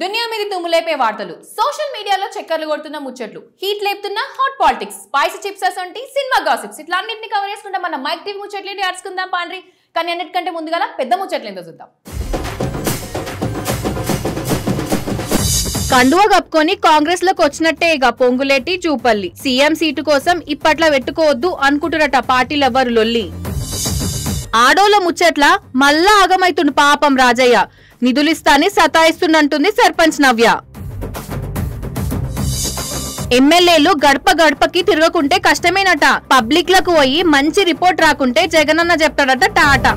దునియా మీద తుమ్ములేపే వార్తలు సోషల్ మీడియాలో చక్కర్లు కొడుతున్న ముచ్చట్లు హీట్ లేపుతున్న హాట్ పాలిటిక్స్ స్పైసీ చిప్సెస్ వంటి సినిమా గాసిప్స్ ఇట్లా అన్నింటిని కవర్ చేసుకుంటే మన మైక్ టీవీ ముచ్చట్లు ఆడుచుకుందాం పాండ్రి కానీ అన్నిటికంటే ముందుగాల పెద్ద ముచ్చట్లు ఏందో చూద్దాం కండువ కప్పుకొని కాంగ్రెస్ లోకి వచ్చినట్టే ఇక పొంగులేటి చూపల్లి సీఎం సీటు కోసం ఇప్పట్లో పెట్టుకోవద్దు అనుకుంటున్నట పార్టీలెవ్వరు లొల్లి ఆడోల ముచ్చట్ల మళ్ళా ఆగమైతుండు పాపం రాజయ్య నిధులిస్తాని సతాయిస్తుందంటుంది సర్పంచ్ నవ్య ఎమ్మెల్యేలు గడప గడపకి తిరగకుంటే కష్టమేనట పబ్లిక్ లకు పోయి మంచి రిపోర్ట్ రాకుంటే జగనన్న చెప్తాడట టాటా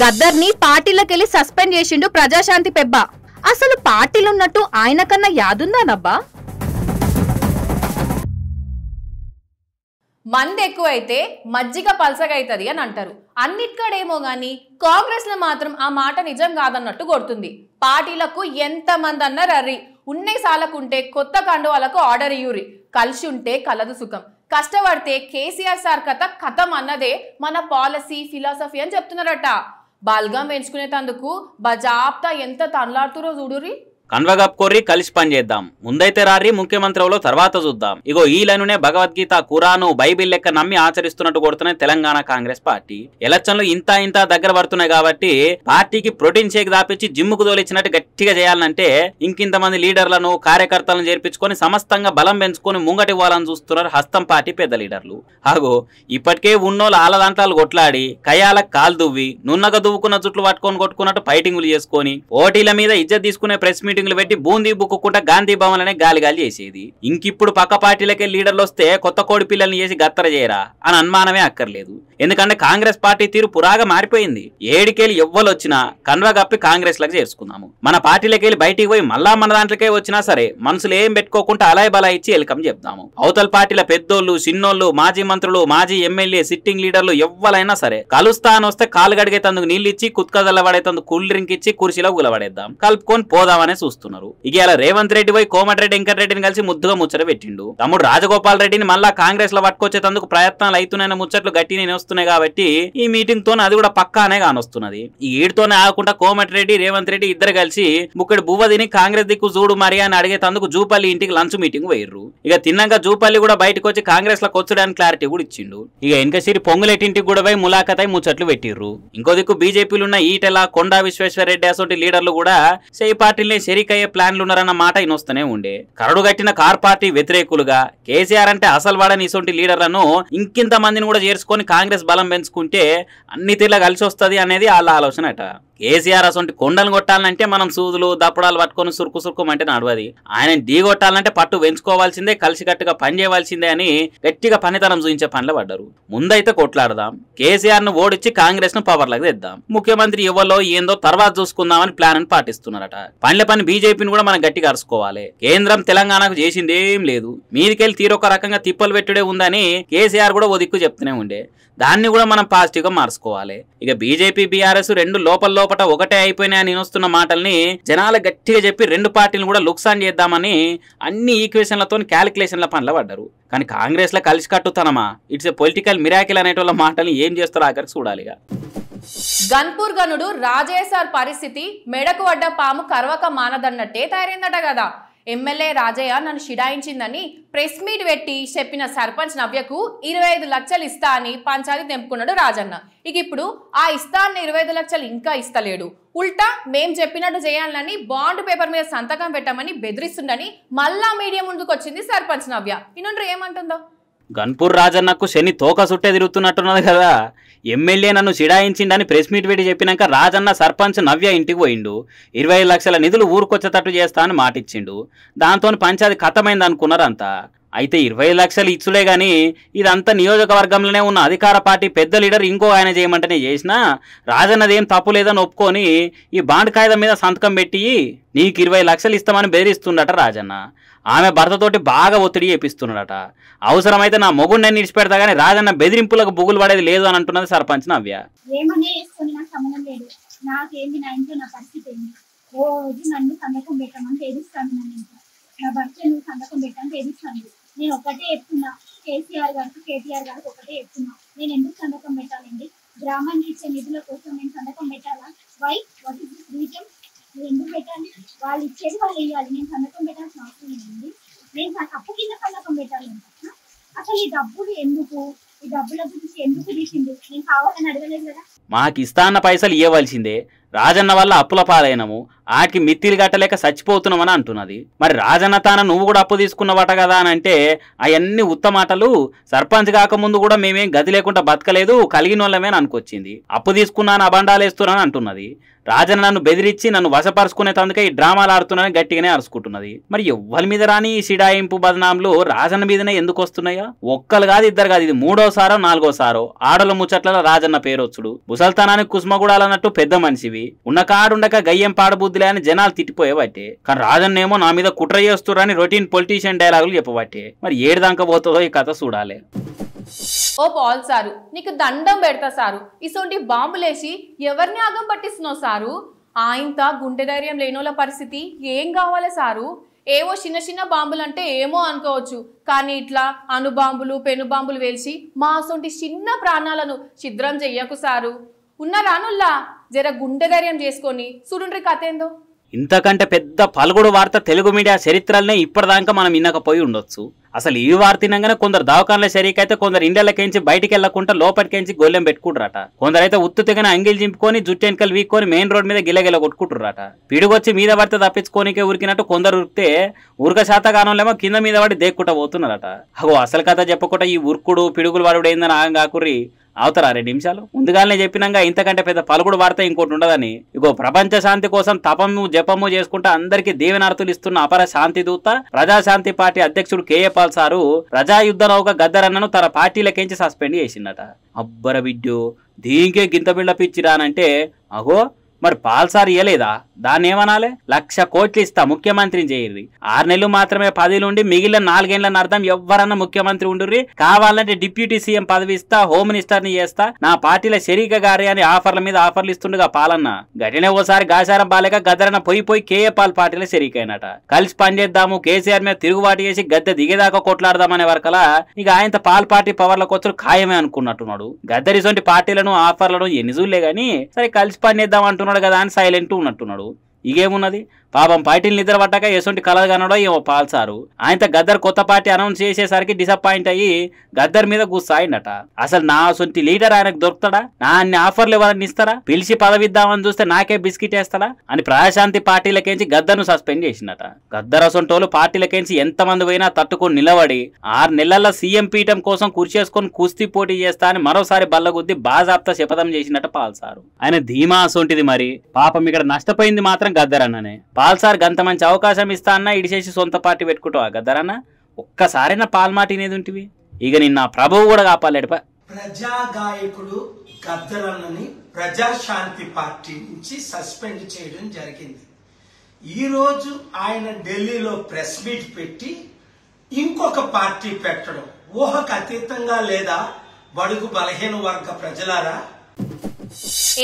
గద్దర్ ని పార్టీలకెళ్లి సస్పెండ్ చేసిండు ప్రజాశాంతి పెబ్బ అసలు పార్టీలున్నట్టు ఆయన కన్నా యాదుందానబ్బా మంది ఎక్కువైతే మజ్జిగ పలసగైతుంది అని అంటారు అన్నిటికాడేమో కానీ కాంగ్రెస్లో మాత్రం ఆ మాట నిజం కాదన్నట్టు కొడుతుంది పార్టీలకు ఎంతమంది అన్న రర్రీ ఉన్నే సాలకుంటే కొత్త కండువాలకు ఆర్డర్ ఇయ్యూరి కలిసి ఉంటే కలదు సుఖం కష్టపడితే కేసీఆర్ సార్ కథ కథం అన్నదే మన పాలసీ ఫిలాసఫీ అని చెప్తున్నారట బల్గం పెంచుకునేటందుకు బజాప్తా ఎంత తనలాడుతురో చూడురి కన్వగప్పుకోర్రి కలిసి పనిచేద్దాం ముందైతే రారి ముఖ్యమంత్రిలో తర్వాత చూద్దాం ఇగో ఈ లైనునే భగవద్గీత కురాను బైబిల్ లెక్క నమ్మి ఆచరిస్తున్నట్టు కొడుతున్నాయి తెలంగాణ కాంగ్రెస్ పార్టీ ఎలక్షన్లు ఇంత ఇంత దగ్గర పడుతున్నాయి కాబట్టి పార్టీకి ప్రోటీన్ షేక్ దాపించి జిమ్ కు తోలిచ్చినట్టు గట్టిగా చేయాలంటే ఇంకింత మంది లీడర్లను కార్యకర్తలను చేర్పించుకొని సమస్తంగా బలం పెంచుకొని ముంగటి వాళ్ళని చూస్తున్నారు హస్తం పార్టీ పెద్ద లీడర్లు ఆగో ఇప్పటికే ఉన్నోళ్ళు ఆలదాంతాలు కొట్లాడి కయాల కాలు దువ్వి నున్నగా దువ్వుకున్న జుట్లు పట్టుకొని కొట్టుకున్నట్టు ఫైటింగ్లు చేసుకొని ఓటీల మీద ఇజ్జత్ తీసుకునే ప్రెస్ మీట్ మీటింగ్లు పెట్టి బూందీ బుక్కుకుంటా గాంధీ భవన్లనే గాలి గాలి చేసేది ఇంకిప్పుడు పక్క పార్టీలకే లీడర్లు వస్తే కొత్త కోడి పిల్లల్ని చేసి గత్తర చేయరా అని అనుమానమే అక్కర్లేదు ఎందుకంటే కాంగ్రెస్ పార్టీ తీరు పురాగా మారిపోయింది ఏడికేళ్ళు ఎవ్వరు వచ్చినా కన్వా కప్పి కాంగ్రెస్ లకు చేసుకున్నాము మన పార్టీలకి వెళ్ళి బయటికి పోయి మళ్ళా మన దాంట్లోకే వచ్చినా సరే మనసులు ఏం పెట్టుకోకుండా అలాయ్ బలా ఇచ్చి వెల్కమ్ చెప్తాము అవతల పార్టీల పెద్దోళ్ళు చిన్నోళ్ళు మాజీ మంత్రులు మాజీ ఎమ్మెల్యే సిట్టింగ్ లీడర్లు ఎవ్వలైనా సరే కలుస్తా అని వస్తే కాలు గడిగేతందుకు నీళ్ళు ఇచ్చి కుత్కదల్ల పడేతందుకు కూల్ డ్రింక్ ఇచ్చి కుర్చీలో కూలబడేద్దాం కలుపుకొని పోదామనే చూస్తున్నారు ఇక ఇలా రేవంత్ రెడ్డి పోయి కోమటిరెడ్డి వెంకటరెడ్డిని కలిసి ముద్దుగా ముచ్చట పెట్టిండు తమ్ముడు రాజగోపాల్ రెడ్డిని మళ్ళా కాంగ్రెస్ లో పట్టుకొచ్చేందుకు ప్రయత్నాలు అవుతున్నాయన్న ముచ్చట్లు గట్టి నేను వస్తున్నాయి కాబట్టి ఈ మీటింగ్ తో అది కూడా పక్కానే కానొస్తున్నది ఈ ఏడుతోనే ఆగకుండా కోమటిరెడ్డి రేవంత్ రెడ్డి ఇద్దరు కలిసి ముక్కడి బువ్వ తిని కాంగ్రెస్ దిక్కు చూడు మరి అని తందుకు జూపల్లి ఇంటికి లంచ్ మీటింగ్ పోయిర్రు ఇక తిన్నాక జూపల్లి కూడా బయటకు వచ్చి కాంగ్రెస్ లో కొచ్చడానికి క్లారిటీ కూడా ఇచ్చిండు ఇక వెనకసిరి పొంగులెట్టింటికి కూడా పోయి ములాఖతై ముచ్చట్లు పెట్టిర్రు ఇంకో దిక్కు ఉన్న ఈటెల కొండా విశ్వేశ్వర రెడ్డి అసొంటి లీడర్లు కూడా సే పార్టీలనే చేరికయ్యే ప్లాన్లున్నారన్న మాట ఇనొస్తూనే ఉండే కరడు కట్టిన కార్ పార్టీ వ్యతిరేకులుగా కేసీఆర్ అంటే అసలు వాడని ఇసొంటి లీడర్లను ఇంకింత మందిని కూడా చేర్చుకొని కాంగ్రెస్ బలం పెంచుకుంటే అన్ని తీర్లా కలిసి వస్తుంది అనేది వాళ్ళ ఆలోచన అట కేసీఆర్ అసొంటి కొండలు కొట్టాలంటే మనం సూదులు దప్పడాలు పట్టుకొని సురుకు సురుకుమంటే నడవది ఆయన ఢీ కొట్టాలంటే పట్టు కట్టుగా కలిసికట్టుగా పనిచేయవలసిందే అని గట్టిగా పనితనం చూపించే పనులు పడ్డారు ముందైతే కొట్లాడదాం కేసీఆర్ ను ఓడిచ్చి కాంగ్రెస్ ను పవర్ పవర్లకు తెద్దాం ముఖ్యమంత్రి ఎవరో ఏందో తర్వాత చూసుకుందామని ప్లాన్ అని పాటిస్తున్నారట పండ్ల పని బీజేపీని కూడా మనం గట్టిగా అరుచుకోవాలి కేంద్రం తెలంగాణకు చేసింది ఏం లేదు మీదికెళ్ళి తీరొక రకంగా తిప్పలు పెట్టుడే ఉందని కేసీఆర్ కూడా ఓ దిక్కు చెప్తూనే ఉండే దాన్ని కూడా మనం పాజిటివ్ గా మార్చుకోవాలి ఇక బీజేపీ బీఆర్ఎస్ రెండు లోపల్లో లోపల ఒకటే అయిపోయినాయని వస్తున్న మాటల్ని జనాలు గట్టిగా చెప్పి రెండు పార్టీలు కూడా లుక్సాన్ చేద్దామని అన్ని ఈక్వేషన్లతో క్యాలిక్యులేషన్ల పనుల పడ్డారు కానీ కాంగ్రెస్లో కలిసి కట్టుతానమా ఇట్స్ ఎ పొలిటికల్ మిరాకిల్ అనేటోళ్ళ మాటల్ని ఏం చేస్తారో ఆఖరికి చూడాలిగా గన్పూర్ గనుడు రాజేశార్ పరిస్థితి మెడకు వడ్డ పాము కర్వక మానదన్నట్టే తయారైందట కదా ఎమ్మెల్యే రాజయ్య నన్ను షిడాయించిందని ప్రెస్ మీట్ పెట్టి చెప్పిన సర్పంచ్ నవ్యకు ఇరవై ఐదు లక్షలు ఇస్తా అని పంచాయతీ తెంపుకున్నాడు రాజన్న ఇక ఇప్పుడు ఆ ఇస్తా అన్న ఇరవై ఐదు లక్షలు ఇంకా ఇస్తలేడు ఉల్టా మేం చెప్పినట్టు చేయాలని బాండ్ పేపర్ మీద సంతకం పెట్టామని బెదిరిస్తుండని మళ్ళా మీడియా ముందుకు వచ్చింది సర్పంచ్ నవ్య ఇనుండ్రు ఏమంటుందో గన్పూర్ రాజన్నకు శని తోక సుట్టే తిరుగుతున్నట్టున్నది కదా ఎమ్మెల్యే నన్ను సిడాయించిండని ప్రెస్ మీట్ పెట్టి చెప్పినాక రాజన్న సర్పంచ్ నవ్య ఇంటికి పోయిండు ఇరవై లక్షల నిధులు ఊరుకొచ్చేటట్టు చేస్తా అని మాటిచ్చిండు దాంతో పంచాది కథమైంది అనుకున్నారంతా అయితే ఇరవై లక్షలు ఇచ్చులే కానీ ఇదంతా నియోజకవర్గంలోనే ఉన్న అధికార పార్టీ పెద్ద లీడర్ ఇంకో ఆయన చేయమంటేనే చేసినా రాజన్నదేం తప్పు లేదని ఒప్పుకొని ఈ బాండ్ కాగితం మీద సంతకం పెట్టి నీకు ఇరవై లక్షలు ఇస్తామని బెదిరిస్తుండట రాజన్న ఆమె భర్తతోటి బాగా ఒత్తిడి చేపిస్తున్నాడట అవసరమైతే నా మొగుడిని నిడిచిపెడతా కానీ రాజన్న బెదిరింపులకు బుగులు పడేది లేదు అని అంటున్నది సర్పంచ్ నవ్య ఓ రోజు నన్ను సందకం పెట్టమని తెరుస్తాను నా భర్త నువ్వు సందకం పెట్టమని తెరుస్తాను నేను ఒకటే చెప్తున్నా కేసీఆర్ గారికి కేటీఆర్ గారికి ఒకటే చెప్తున్నా నేను ఎందుకు సంతకం పెట్టాలండి గ్రామానికి ఇచ్చే నిధుల కోసం నేను సంతకం పెట్టాలా వై వాట్ ఇస్ రీజన్ నేను ఎందుకు పెట్టాలి వాళ్ళు ఇచ్చేది వాళ్ళు ఇవ్వాలి నేను సంతకం పెట్టాల్సిన అవసరం ఏంటండి నేను అప్పు కింద సంతకం పెట్టాలంట అసలు ఈ డబ్బులు ఎందుకు ఈ డబ్బుల గురించి ఎందుకు తీసింది నేను కావాలని అడగలేదు కదా ఇస్తా అన్న పైసలు ఇవ్వవలసిందే రాజన్న వల్ల అప్పుల పాలైనము ఆకి మిత్తిలు కట్టలేక చచ్చిపోతున్నామని అంటున్నది మరి రాజన్న తాన నువ్వు కూడా అప్పు తీసుకున్నవాట కదా అని అంటే అవన్నీ ఉత్తమాటలు సర్పంచ్ కాకముందు కూడా మేమేం గది లేకుండా బతకలేదు కలిగిన వాళ్ళమేని అనుకొచ్చింది అప్పు తీసుకున్నాను అబండాలేస్తున్నాను అంటున్నది రాజన్న నన్ను బెదిరించి నన్ను వశపరుచుకునే తందుకే ఈ డ్రామాలు ఆడుతున్నాయని గట్టిగానే అరుచుకుంటున్నది మరి ఎవ్వరి మీద రాని సిడాయింపు బదనాంలు రాజన్న మీదనే ఎందుకు వస్తున్నాయా ఒక్కలు కాదు ఇద్దరు కాదు ఇది మూడోసారో నాలుగోసారో ఆడల ముచ్చట్ల రాజన్న పేరొచ్చుడు ముసల్తానానికి కుసుమగూడాలన్నట్టు పెద్ద మనిషివి ఉన్న కాడుండక గయ్యం పాడబుద్ధి వద్దులే అని జనాలు తిట్టిపోయేవాటి కానీ ఏమో నా మీద కుట్ర చేస్తురని రొటీన్ పొలిటీషియన్ డైలాగులు చెప్పబట్టి మరి ఏడు పోతుందో ఈ కథ చూడాలి ఓ పాల్ సారు నీకు దండం పెడతా సారు ఇసోంటి బాంబులేసి ఎవరిని ఆగం పట్టిస్తున్నావు సారు ఆయంత గుండె ధైర్యం లేనోళ్ళ పరిస్థితి ఏం కావాలి సారు ఏవో చిన్న చిన్న బాంబులు అంటే ఏమో అనుకోవచ్చు కానీ ఇట్లా పెను బాంబులు వేల్చి మా అసొంటి చిన్న ప్రాణాలను ఛిద్రం చెయ్యకు సారు ఉన్న రానుల్లా జర గుండెధైర్యం చేసుకొని చూడుండ్రి కథ ఏందో ఇంతకంటే పెద్ద పలుగుడు వార్త తెలుగు మీడియా చరిత్రలనే ఇప్పటిదాకా మనం ఇన్నకపోయి ఉండొచ్చు అసలు ఈ వార్త తినగానే కొందరు దావకాన్ల శరీకైతే అయితే కొందరు ఇండియాలకేంచి బయటికి వెళ్లకుండా లోపలికేంచి గొల్లెం పెట్టుకుంటారట కొందరైతే ఉత్తుతిగానే అంగిల్ చింపుకొని జుట్టు వెనకలు వీక్కొని మెయిన్ రోడ్ మీద గిలగిల కొట్టుకుంటున్నారట పిడుగొచ్చి మీద పడితే తప్పించుకోనికే ఉరికినట్టు కొందరు ఉరికితే ఉరక శాతగానంలేమో కింద మీద పడి దేక్కుంటా పోతున్నారట అగో అసలు కథ చెప్పకుండా ఈ ఉరుకుడు పిడుగులు వాడు ఏందని ఆగం కాకుర్రీ అవుతారా రెండు నిమిషాలు ముందుగానే చెప్పినాక ఇంతకంటే పెద్ద పలుకుడు వార్త ఇంకోటి ఉండదని ఇగో ప్రపంచ శాంతి కోసం తపము జపము చేసుకుంటూ అందరికీ దీవెనార్థులు ఇస్తున్న అపర శాంతి దూత ప్రజాశాంతి పార్టీ అధ్యక్షుడు కేఏ పాల్ సారు ప్రజాయుద్ధ నౌక గద్దరన్నను తన పార్టీలకేంచి సస్పెండ్ చేసిందట అబ్బర బిడ్డు దీనికే గింత బిళ్ళ పిచ్చిరానంటే అగో మరి పాల్సార్ ఇయ్యలేదా దాన్ని ఏమనాలి లక్ష కోట్లు ఇస్తా ముఖ్యమంత్రిని చేయరు ఆరు నెలలు మాత్రమే పదవిలో ఉండి మిగిలిన నాలుగేళ్లని అర్థం ఎవరన్నా ముఖ్యమంత్రి ఉండుర్రి కావాలంటే డిప్యూటీ సీఎం పదవి ఇస్తా హోమ్ మినిస్టర్ ని చేస్తా నా పార్టీల శరీక గారి అని ఆఫర్ల మీద ఆఫర్లు ఇస్తుండగా పాలన్న గటనే ఓసారి గాసారం బాలేక గదరన పోయి పోయి కేఏ పాల్ పార్టీలో శరీకైనట కలిసి పనిచేద్దాము కేసీఆర్ మీద తిరుగుబాటు చేసి గద్దె దిగేదాకా కొట్లాడదామనే వరకలా ఇక ఆయన పాల్ పార్టీ పవర్ కొత్తలు ఖాయమే అనుకున్నట్టున్నాడు గద్దరిసోంటి పార్టీలను ఆఫర్లను ఎన్ని చూడలే గానీ సరే కలిసి పనిచేద్దాం అంటున్నాడు ఉన్నాడు కదా అని సైలెంట్ ఉన్నట్టున్నాడు ఇగేమున్నది పాపం పార్టీలు నిద్ర పట్టక ఎసొంటి కలదు కనడో ఏమో పాల్సారు ఆయనతో గద్దర్ కొత్త పార్టీ అనౌన్స్ చేసేసరికి డిసప్పాయింట్ అయ్యి గద్దర్ మీద గుస్సాయిండట అసలు నా సొంటి లీడర్ ఆయనకు దొరుకుతాడా నా అన్ని ఆఫర్లు ఎవరన్నా ఇస్తారా పిలిచి పదవిద్దామని చూస్తే నాకే బిస్కెట్ వేస్తాడా అని ప్రజాశాంతి పార్టీలకేంచి గద్దర్ను సస్పెండ్ చేసిందట గద్దర్ అసొంటోళ్ళు పార్టీలకేంచి మంది పోయినా తట్టుకొని నిలబడి ఆరు నెలల సీఎం పీఠం కోసం కుర్చేసుకొని కుస్తీ పోటీ చేస్తా అని మరోసారి బల్లగుద్ది బాజాప్తా శపథం చేసినట్టు పాల్సారు ఆయన ధీమా అసొంటిది మరి పాపం ఇక్కడ నష్టపోయింది మాత్రం గద్దరన్ననే పాల్ సార్ గంత మంచి అవకాశం ఇస్తా అన్నా ఇడిచేసి సొంత పార్టీ ఆ గద్దరన్న ఒక్కసారైనా పాల్ మాట ఉంటివి ఇక నిన్న ప్రభువు కూడా కాపాలేడుపా ప్రజాగాయకుడు గద్దరన్నని ప్రజాశాంతి పార్టీ నుంచి సస్పెండ్ చేయడం జరిగింది ఈరోజు ఆయన ఢిల్లీలో ప్రెస్ మీట్ పెట్టి ఇంకొక పార్టీ పెట్టడం ఊహకు అతీతంగా లేదా బడుగు బలహీన వర్గ ప్రజలారా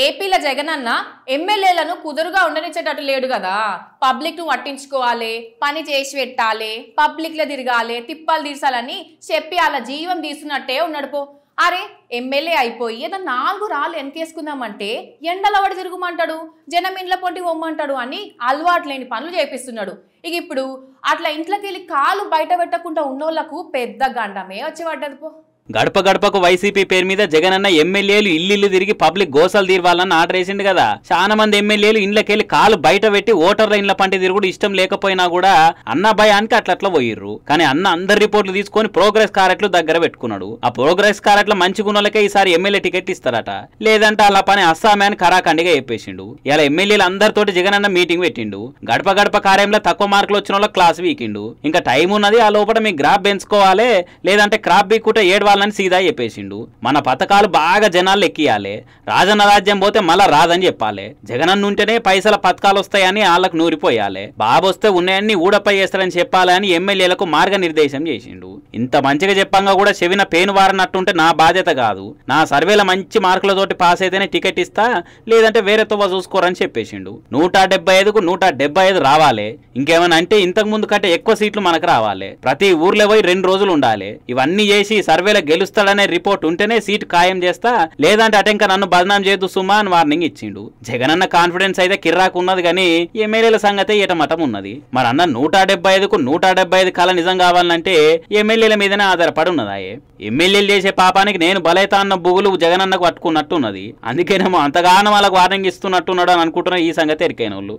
ఏపీల జగన్ అన్న ఎమ్మెల్యేలను కుదురుగా ఉండనిచ్చేటట్టు లేడు కదా పబ్లిక్ ను పట్టించుకోవాలి పని చేసి పెట్టాలి పబ్లిక్ లో తిరగాలి తిప్పాలు తీర్చాలని చెప్పి అలా జీవం తీస్తున్నట్టే ఉన్నాడు పో అరే ఎమ్మెల్యే అయిపోయి ఏదో నాలుగు రాళ్ళు వెనకేసుకుందామంటే ఎండలవాడు తిరుగుమంటాడు జనం ఇండ్ల పొంటి పొమ్మంటాడు అని అలవాటు లేని పనులు చేపిస్తున్నాడు ఇక ఇప్పుడు అట్లా ఇంట్లోకి వెళ్ళి కాలు బయట పెట్టకుండా ఉన్నోళ్లకు పెద్ద గండమే వచ్చి పడ్డది పో గడప గడపకు వైసీపీ పేరు మీద జగన్ అన్న ఎమ్మెల్యేలు ఇల్లు తిరిగి పబ్లిక్ గోసాలు తీరవాలని ఆర్డర్ వేసిండు కదా చాలా మంది ఎమ్మెల్యేలు ఇండ్లకెళ్లి కాలు బయట పెట్టి ఓటర్ల ఇండ్ల పంట తిరుగుడు ఇష్టం లేకపోయినా కూడా అన్న భయానికి అట్లట్లా పోయిర్రు కానీ అన్న అందరి రిపోర్ట్లు తీసుకొని ప్రోగ్రెస్ కారెట్లు దగ్గర పెట్టుకున్నాడు ఆ ప్రోగ్రెస్ కారెట్ల మంచి గుణాలకే ఈసారి ఎమ్మెల్యే టికెట్ ఇస్తారట లేదంటే అలా పని అస్సామే అని కరాఖండిగా చెప్పేసిండు ఇలా ఎమ్మెల్యేలు అందరితోటి జగన్ అన్న మీటింగ్ పెట్టిండు గడప గడప కార్యంలో తక్కువ మార్కులు వచ్చిన వాళ్ళ క్లాస్ వీకిండు ఇంకా టైం ఉన్నది ఆ లోపల మీ గ్రాప్ పెంచుకోవాలి లేదంటే క్రాప్ బీకుంటే ఏడు పోవాలని సీదా చెప్పేసిండు మన పథకాలు బాగా జనాలు ఎక్కియాలి రాజన్న రాజ్యం పోతే మళ్ళా రాదని చెప్పాలి జగనన్న ఉంటేనే పైసల పథకాలు వస్తాయని వాళ్ళకు నూరిపోయాలి బాబు వస్తే ఉన్నాయని ఊడపై చేస్తారని చెప్పాలని ఎమ్మెల్యేలకు మార్గనిర్దేశం చేసిండు ఇంత మంచిగా చెప్పంగా కూడా చెవిన పేను వారినట్టుంటే నా బాధ్యత కాదు నా సర్వేల మంచి మార్కులతోటి పాస్ అయితేనే టికెట్ ఇస్తా లేదంటే వేరే తవ్వ చూసుకోరని చెప్పేసిండు నూట డెబ్బై ఐదుకు నూట డెబ్బై ఐదు రావాలి ఇంకేమైనా అంటే ఇంతకు ముందు కంటే ఎక్కువ సీట్లు మనకు రావాలి ప్రతి ఊర్లో పోయి రెండు రోజులు ఉండాలి ఇవన్నీ చేసి సర్వేల గెలుస్తాడనే రిపోర్ట్ ఉంటేనే సీట్ ఖాయం చేస్తా లేదంటే అటెంక నన్ను బదనాం చేయదు సుమా అని వార్నింగ్ ఇచ్చిండు జగనన్న కాన్ఫిడెన్స్ అయితే కిర్రాకు ఉన్నది కానీ ఎమ్మెల్యేల సంగతే ఏటమటం ఉన్నది మరి అన్న నూట డెబ్బై ఐదుకు నూట డెబ్బై ఐదు కల నిజం కావాలంటే ఎమ్మెల్యేల మీదనే ఆధారపడి ఉన్నదాయే ఎమ్మెల్యేలు చేసే పాపానికి నేను బలైతా అన్న బుగులు జగనన్నకు పట్టుకున్నట్టున్నది అందుకేనేమో అంతగానో వాళ్ళకు వార్నింగ్ ఇస్తున్నట్టున్నాడు అని అనుకుంటున్న ఈ సంగతి ఎరికైన వాళ్ళు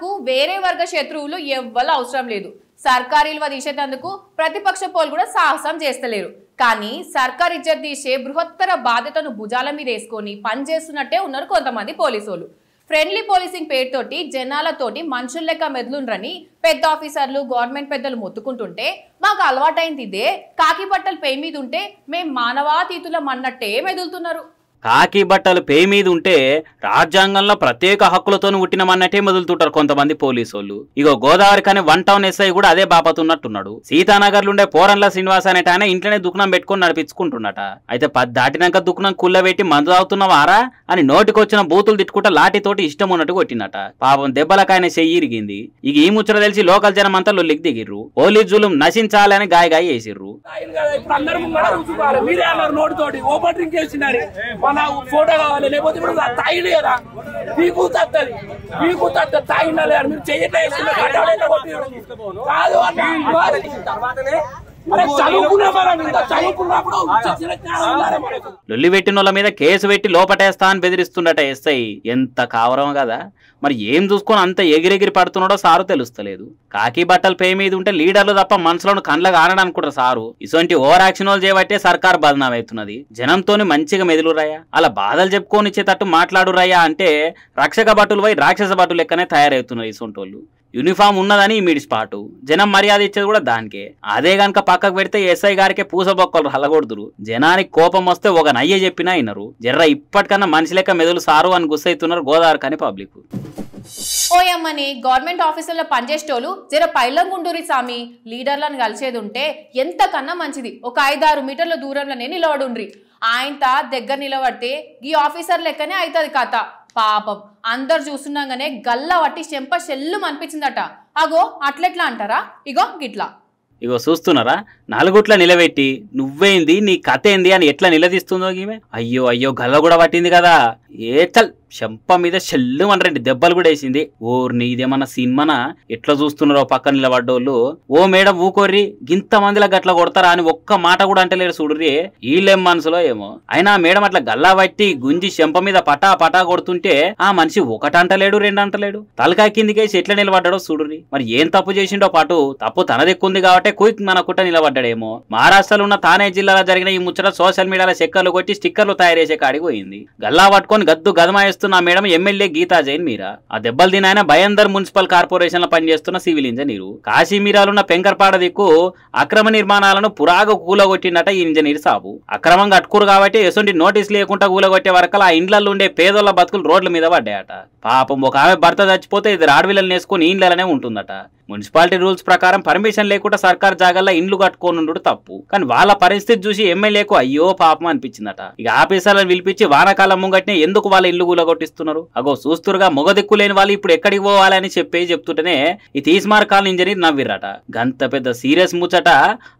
కు వేరే వర్గ శత్రువులు ఎవ్వరూ అవసరం లేదు సర్కారీలువ తీసేటందుకు ప్రతిపక్ష పోలు కూడా సాహసం చేస్తలేరు కానీ సర్కార్ ఇజ్జత్ తీసే బృహత్తర బాధ్యతను భుజాల మీద వేసుకొని పనిచేస్తున్నట్టే ఉన్నారు కొంతమంది పోలీసులు ఫ్రెండ్లీ పోలీసింగ్ పేరుతోటి జనాలతోటి మనుషుల లెక్క మెదులుండ్రని పెద్ద ఆఫీసర్లు గవర్నమెంట్ పెద్దలు మొత్తుకుంటుంటే మాకు అలవాటైంది ఇదే కాకి బట్టలు పెయి మీద ఉంటే మేము మానవాతీతులం అన్నట్టే మెదులుతున్నారు కాకి బట్టలు పే మీద ఉంటే రాజ్యాంగంలో ప్రత్యేక హక్కులతో ఉట్టినమన్నట్టే మొదలుతుంటారు కొంతమంది పోలీసు వాళ్ళు ఇగో గోదావరి కానీ వన్ టౌన్ ఎస్ఐ కూడా అదే బాపతున్నట్టున్నాడు సీతానగర్ ఉండే పోరంల శ్రీనివాస్ అనేట ఆయన ఇంట్లోనే దుకాణం పెట్టుకుని నడిపించుకుంటున్నట అయితే పది దాటినాక కుళ్ళ పెట్టి మందు తాగుతున్నావారా అని నోటికొచ్చిన బూతులు తిట్టుకుంటా లాఠీతోటి ఇష్టం ఉన్నట్టు కొట్టినట పాపం దెబ్బలకాయన చెయ్యి ఇరిగింది ఇక ఈ ముచ్చట తెలిసి లోకల్ జనం అంతా లొల్లికి దిగిర్రు పోలీసు జులు నశించాలని గాయగాయ చేసిర్రు మనకు ఫోటో కావాలి లేకపోతే ఇప్పుడు తాగిడు కదా పీకు తత్తది పీకు తత్త తాయి లేదా మీరు చెయ్యట్లేదు కాదు అన్న లొల్లి వాళ్ళ మీద కేసు పెట్టి లోపటేస్తా అని బెదిరిస్తుండట ఎస్ఐ ఎంత కావరం కదా మరి ఏం చూసుకొని అంత ఎగిరెగిరి పడుతున్నాడో సారు తెలుస్తలేదు కాకి బట్టలు పే మీద ఉంటే లీడర్లు తప్ప మనుషులను కండ్లకు ఆనడనుకుంటారు సారు ఇటువంటి ఓవర్ యాక్షన్ చేయబట్టే సర్కార్ బదనాం అవుతున్నది జనంతోని మంచిగా మెదులురాయా అలా బాధలు చెప్పుకోనిచ్చేటట్టు మాట్లాడురాయా అంటే రక్షక బట్టులు పోయి రాక్షస భటులు లెక్కనే తయారవుతున్నారు వాళ్ళు యూనిఫామ్ ఉన్నదని మీడి స్పాటు జనం మర్యాద ఇచ్చేది కూడా దానికే అదే గనక పక్కకు పెడితే ఎస్ఐ గారికే పూసబొక్కలు హలగొడుతురు జనానికి కోపం వస్తే ఒక నయ్య చెప్పినా అయినరు జర్ర ఇప్పటికన్నా మనిషి లెక్క మెదలు సారు అని గుస్సైతున్నారు గోదావరి కానీ పబ్లిక్ ఓయమ్మని గవర్నమెంట్ ఆఫీసుల్లో పనిచేసేటోళ్ళు జర పైలంగుండూరి స్వామి లీడర్లను కలిసేది ఉంటే ఎంతకన్నా మంచిది ఒక ఐదారు మీటర్ల దూరంలోనే నిలబడుండ్రి ఆయనత దగ్గర నిలబడితే ఈ ఆఫీసర్ లెక్కనే అవుతుంది కథ పాపం అందరు చూస్తున్నాగానే గల్ల పట్టి చెంప చెల్లు అనిపించిందట అగో అట్లెట్లా అంటారా ఇగో గిట్లా ఇగో చూస్తున్నారా నాలుగుట్ల నిలబెట్టి నువ్వేంది నీ కథ ఏంది అని ఎట్లా నిలదీస్తుందో ఈమె అయ్యో అయ్యో గల్ల కూడా పట్టింది కదా ఏతల్ చెంప మీద చెల్లు మన రెండు దెబ్బలు కూడా వేసింది ఓర్ ఇదేమన్నా సినిమా ఎట్లా చూస్తున్నారో పక్కన నిలబడ్డోళ్ళు ఓ మేడం ఊకోర్రి ఇంత మందిలా గట్ల కొడతారా అని ఒక్క మాట కూడా అంటలేరు చూడుర్రి వీళ్ళేం మనసులో ఏమో అయినా మేడం అట్లా గల్లా పట్టి గుంజి చెంప మీద పటా పటా కొడుతుంటే ఆ మనిషి ఒకటంటలేడు రెండు అంటలేడు తలకాయ కిందికేసి ఎట్లా నిలబడ్డాడో చూడుర్రి మరి ఏం తప్పు చేసిండో పాటు తప్పు తనది ఎక్కువ ఉంది కాబట్టి క్విక్ మన కుట్ట నిలబడ్డాడు అంటాడేమో మహారాష్ట్రలో ఉన్న తానే జిల్లాలో జరిగిన ఈ ముచ్చట సోషల్ మీడియాలో చెక్కర్లు కొట్టి స్టిక్కర్లు తయారు చేసే కాడికి పోయింది గల్లా పట్టుకొని గద్దు గదమాయిస్తున్న మేడం ఎమ్మెల్యే గీతా జైన్ మీరా ఆ దెబ్బలు తిన భయందర్ మున్సిపల్ కార్పొరేషన్ లో పనిచేస్తున్న సివిల్ ఇంజనీరు కాశీమీరాలున్న పెంకర్పాడ దిక్కు అక్రమ నిర్మాణాలను పురాగ కూలగొట్టినట ఈ ఇంజనీర్ సాబు అక్రమంగా అట్టుకురు కాబట్టి ఎసుంటి నోటీస్ లేకుండా కూలగొట్టే వరకు ఆ ఇండ్లలో ఉండే పేదోళ్ల బతుకులు రోడ్ల మీద పడ్డాయట పాపం ఒక ఆమె భర్త చచ్చిపోతే ఇది రాడవిళ్ళని నేసుకుని ఇండ్లనే ఉంటుందట మున్సిపాలిటీ రూల్స్ ప్రకారం పర్మిషన్ లేకుండా సర్కార్ జాగాల్లో ఇండ్లు కట్టుకోనుండు తప్పు కానీ వాళ్ళ పరిస్థితి చూసి ఎమ్మెల్యేకు అయ్యో పాపం అనిపించిందట ఇక ఆఫీసర్లను పిలిపించి వానకాలం ముంగట్నే ఎందుకు వాళ్ళ ఇల్లు కూలగొట్టిస్తున్నారు అగో చూస్తురుగా దిక్కు లేని వాళ్ళు ఇప్పుడు ఎక్కడికి పోవాలని చెప్పి చెప్తుంటేనే ఈ తీస్మార్ కాలనీ ఇంజనీర్ నవ్విరట గంత పెద్ద సీరియస్ ముచ్చట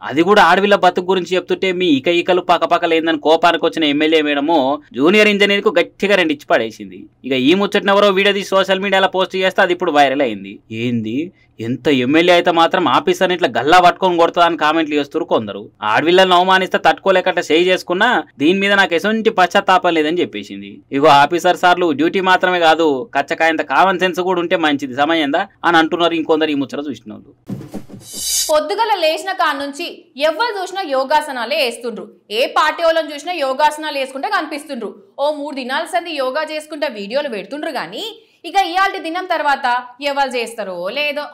అది కూడా ఆడవిల బతుకు గురించి చెప్తుంటే మీ ఇక ఈకలు పక్కపక్కలేందని కోపానికి వచ్చిన ఎమ్మెల్యే మేడము జూనియర్ ఇంజనీర్ కు గట్టిగా రెండిచ్చి పడేసింది ఇక ఈ ముచ్చటనెవరో వీడియో సోషల్ మీడియాలో పోస్ట్ చేస్తే అది ఇప్పుడు వైరల్ అయింది ఏంది ఎంత ఎమ్మెల్యే అయితే మాత్రం ఆఫీసర్ని ఇట్లా గల్లా పట్టుకొని కొడుతుందని కామెంట్లు చేస్తారు కొందరు ఆడవిళ్ళని అవమానిస్తే తట్టుకోలేకట చేయి చేసుకున్నా దీని మీద నాకు ఎటువంటి పశ్చాత్తాపం లేదని చెప్పేసింది ఇగో ఆఫీసర్ సార్లు డ్యూటీ మాత్రమే కాదు కచ్చకాయంత కామన్ సెన్స్ కూడా ఉంటే మంచిది సమయందా అని అంటున్నారు ఇంకొందరు ఈ ముచ్చట చూసిన వాళ్ళు పొద్దుగల లేచిన కాడ నుంచి ఎవరు చూసినా యోగాసనాలే వేస్తుండ్రు ఏ పార్టీ వాళ్ళని చూసినా యోగాసనాలు వేసుకుంటే కనిపిస్తుండ్రు ఓ మూడు దినాల సంది యోగా చేసుకుంటే వీడియోలు పెడుతుండ్రు కానీ ఇక ఇవాళ దినం తర్వాత ఎవరు చేస్తారో లేదో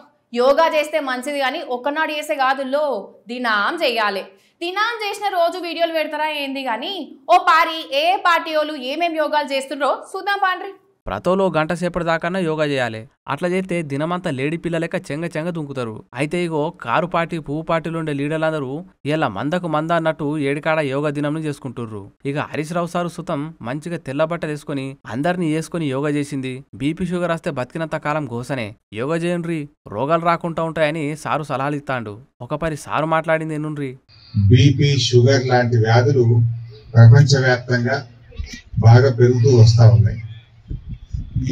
యోగా చేస్తే మంచిది కానీ ఒక్కనాడు కాదు కాదుల్లో దినాం చేయాలి దినాం చేసిన రోజు వీడియోలు పెడతారా ఏంది కానీ ఓ పారి ఏ పార్టీ వాళ్ళు ఏమేమి యోగాలు చేస్తుండ్రో చూద్దాం పాండ్రి ప్రతోలో గంట సేపటి దాకన్నా యోగా చేయాలి అట్లా చేస్తే దినమంతా లేడీ పిల్లలెక్క చెంగ చెంగ దుంకుతారు అయితే ఇగో కారు పార్టీ పువ్వు పార్టీలు ఉండే లీడర్లందరూ ఇలా మందకు మంద అన్నట్టు ఏడికాడ యోగా దినం చేసుకుంటుర్రు ఇక హరీష్ రావు సారు సుతం మంచిగా తెల్లబట్ట వేసుకుని అందరినీ వేసుకుని యోగా చేసింది బీపీ షుగర్ వస్తే బతికినంత కాలం గోసనే యోగా చేయండి రోగాలు రాకుండా ఉంటాయని సారు సలహాలు ఇస్తాండు ఒక పరి సారు మాట్లాడింది ఎన్నుండ్రి బీపీ షుగర్ లాంటి వ్యాధులు ప్రపంచవ్యాప్తంగా బాగా పెరుగుతూ వస్తా ఉన్నాయి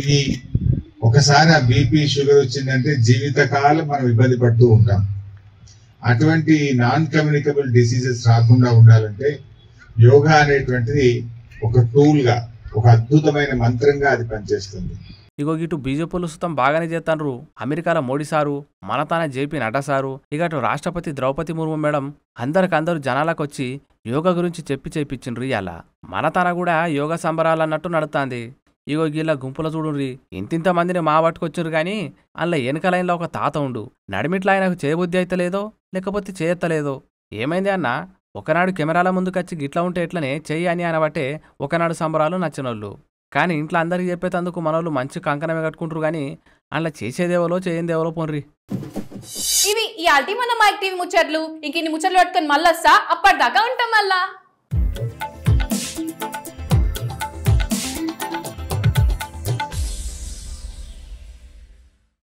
ఇది ఒకసారి ఆ బీపీ షుగర్ వచ్చిందంటే జీవితకాలం మనం ఇబ్బంది పడుతూ ఉంటాం అటువంటి నాన్ కమ్యూనికబుల్ డిసీజెస్ రాకుండా ఉండాలంటే యోగా అనేటువంటిది ఒక టూల్గా ఒక అద్భుతమైన మంత్రంగా అది పనిచేస్తుంది ఇగో ఇటు బీజేపీలు సుతం బాగానే చేస్తాండ్రు అమెరికాల మోడీ సారు మన తాన జేపీ నడ్డా సారు ఇక అటు రాష్ట్రపతి ద్రౌపది ముర్ము మేడం జనాలకు జనాలకొచ్చి యోగా గురించి చెప్పి చేపించిండ్రు ఇలా మన తన కూడా యోగా సంబరాలు అన్నట్టు నడుతుంది ఇగో గీళ్ళ గుంపుల చూడుండ్రి ఇంతింత మందిని మా పట్టుకొచ్చురు కానీ అందులో వెనక లైన్లో ఒక తాత ఉండు నడిమిట్ల ఆయనకు చేయబుద్ధి అయితలేదో లేకపోతే చేయత్తలేదో ఏమైంది అన్న ఒకనాడు కెమెరాల ముందుకొచ్చి గిట్లా ఉంటే ఎట్లనే చెయ్యి అని అనబట్టే ఒకనాడు సంబరాలు నచ్చినోళ్ళు కానీ ఇంట్లో అందరికీ చెప్పేటందుకు మనోళ్ళు మంచి కంకణమే కట్టుకుంటారు కానీ అందులో చేసేదేవలో చేయందేవలో పోన్రి ఇవి ఈ అల్టిమన్న మైక్ టీవీ ముచ్చట్లు ఇంక ఇన్ని ముచ్చట్లు పట్టుకొని మళ్ళొస్తా అప్పటిదాకా ఉంటాం మళ్ళా